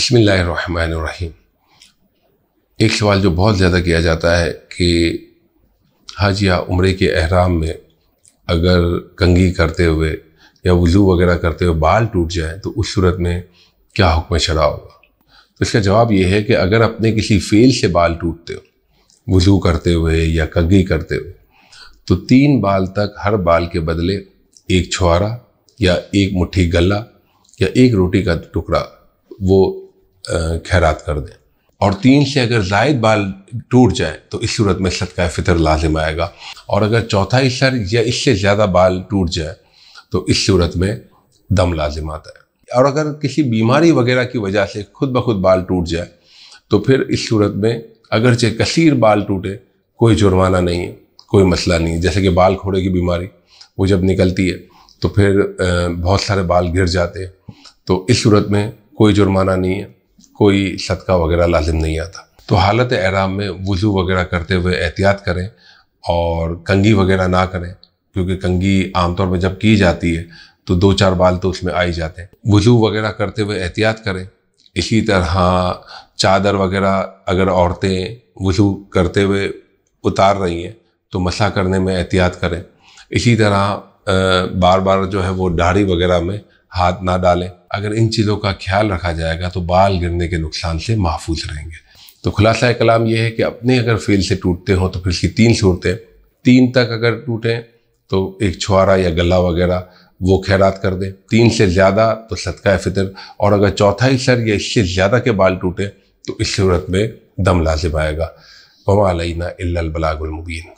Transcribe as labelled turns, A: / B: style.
A: बसमीम एक सवाल जो बहुत ज़्यादा किया जाता है कि हज या उम्र के अहराम में अगर कंगी करते हुए या वज़ू वगैरह करते हुए बाल टूट जाए तो उस सूरत में क्या हुक्म शरा होगा तो इसका जवाब यह है कि अगर अपने किसी फेल से बाल टूटते हो वज़ू करते हुए या कंगी करते हुए तो तीन बाल तक हर बाल के बदले एक छुआरा या एक मुठ्ठी गला या एक रोटी का टुकड़ा वो खैरात कर दें और तीन से अगर जायद बाल टूट जाए तो इस सूरत में सदका फितर लाजिम आएगा और अगर चौथाई सर या इससे ज़्यादा बाल टूट जाए तो इस सूरत में दम लाजिम आता है और अगर किसी बीमारी वगैरह की वजह से खुद ब खुद बाल टूट जाए तो फिर इस सूरत में अगरचे कसीर बाल टूटे कोई जुर्माना नहीं है कोई मसला नहीं है जैसे कि बाल खोड़े की बीमारी वो जब निकलती है तो फिर बहुत सारे बाल गिर जाते हैं तो इस सूरत में कोई जुर्माना नहीं है कोई सदका वगैरह लाजिम नहीं आता तो हालत एहराम में वज़ू वगैरह करते हुए एहतियात करें और कंगी वगैरह ना करें क्योंकि कंगी आमतौर पर जब की जाती है तो दो चार बाल तो उसमें आ ही जाते हैं वज़ू वगैरह करते हुए एहतियात करें इसी तरह चादर वगैरह अगर औरतें वज़ू करते हुए उतार रही हैं तो मसा करने में एहतियात करें इसी तरह बार बार जो है वो दाढ़ी वगैरह में हाथ ना डालें अगर इन चीज़ों का ख्याल रखा जाएगा तो बाल गिरने के नुकसान से महफूज रहेंगे तो खुलासा कलाम यह है कि अपने अगर फेल से टूटते हों तो फिर इसकी तीन सूरतें तीन तक अगर टूटें तो एक छुआरा या गला वगैरह वो खैरात कर दें तीन से ज़्यादा तो सदका फितर और अगर चौथाई सर या इससे ज़्यादा के बाल टूटें तो इस सूरत में दम लाजिम आएगा वमा अलैना बलागुल मुबीन